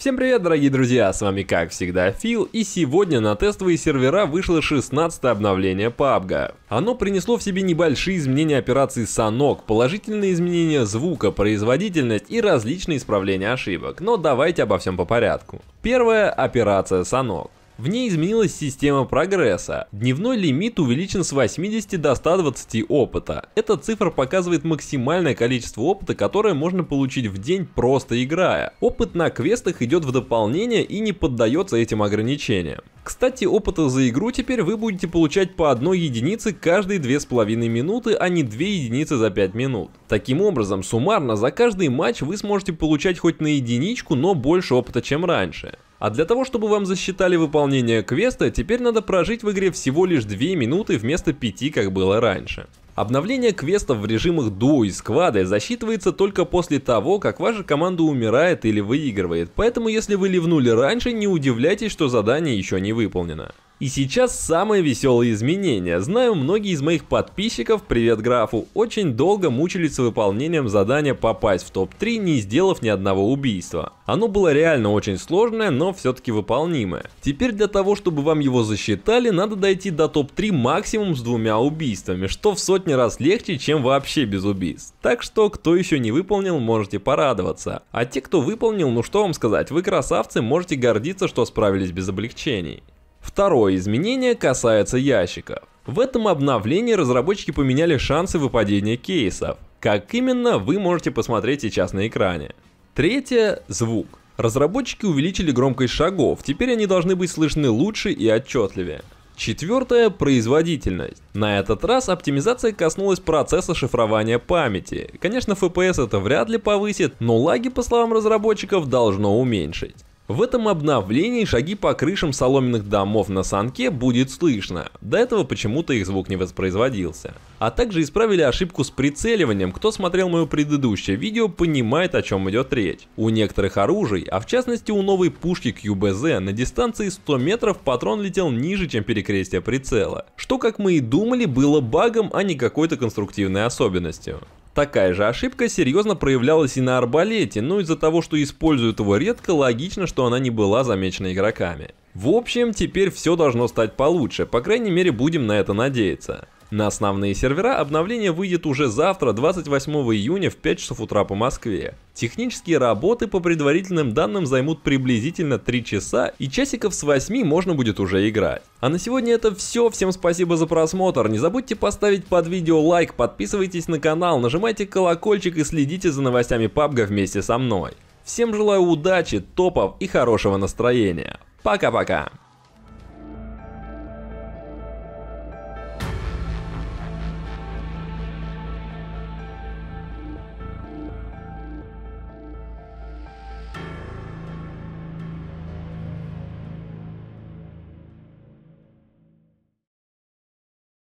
Всем привет, дорогие друзья, с вами как всегда Фил, и сегодня на тестовые сервера вышло 16 обновление PUBG. Оно принесло в себе небольшие изменения операции Санок, положительные изменения звука, производительность и различные исправления ошибок, но давайте обо всем по порядку. Первая операция Санок. В ней изменилась система прогресса. Дневной лимит увеличен с 80 до 120 опыта. Эта цифра показывает максимальное количество опыта, которое можно получить в день просто играя. Опыт на квестах идет в дополнение и не поддается этим ограничениям. Кстати, опыта за игру теперь вы будете получать по одной единице каждые 2,5 минуты, а не 2 единицы за 5 минут. Таким образом, суммарно за каждый матч вы сможете получать хоть на единичку, но больше опыта, чем раньше. А для того, чтобы вам засчитали выполнение квеста, теперь надо прожить в игре всего лишь 2 минуты вместо 5, как было раньше. Обновление квестов в режимах дуо и сквады засчитывается только после того, как ваша команда умирает или выигрывает, поэтому если вы ливнули раньше, не удивляйтесь, что задание еще не выполнено. И сейчас самые веселые изменения. Знаю, многие из моих подписчиков, привет графу, очень долго мучились с выполнением задания попасть в топ-3, не сделав ни одного убийства. Оно было реально очень сложное, но все-таки выполнимое. Теперь для того, чтобы вам его засчитали, надо дойти до топ-3 максимум с двумя убийствами, что в сотни раз легче, чем вообще без убийств. Так что, кто еще не выполнил, можете порадоваться. А те, кто выполнил, ну что вам сказать, вы красавцы, можете гордиться, что справились без облегчений. Второе изменение касается ящиков. В этом обновлении разработчики поменяли шансы выпадения кейсов. Как именно, вы можете посмотреть сейчас на экране. Третье – звук. Разработчики увеличили громкость шагов, теперь они должны быть слышны лучше и отчетливее. Четвертое – производительность. На этот раз оптимизация коснулась процесса шифрования памяти. Конечно, FPS это вряд ли повысит, но лаги, по словам разработчиков, должно уменьшить. В этом обновлении шаги по крышам соломенных домов на санке будет слышно, до этого почему-то их звук не воспроизводился. А также исправили ошибку с прицеливанием, кто смотрел мое предыдущее видео понимает о чем идет речь. У некоторых оружий, а в частности у новой пушки QBZ на дистанции 100 метров патрон летел ниже, чем перекрестие прицела, что как мы и думали было багом, а не какой-то конструктивной особенностью. Такая же ошибка серьезно проявлялась и на арбалете, но из-за того, что используют его редко, логично, что она не была замечена игроками. В общем, теперь все должно стать получше, по крайней мере будем на это надеяться. На основные сервера обновление выйдет уже завтра, 28 июня в 5 часов утра по Москве. Технические работы по предварительным данным займут приблизительно 3 часа и часиков с 8 можно будет уже играть. А на сегодня это все, всем спасибо за просмотр, не забудьте поставить под видео лайк, подписывайтесь на канал, нажимайте колокольчик и следите за новостями PUBG вместе со мной. Всем желаю удачи, топов и хорошего настроения. Пока-пока.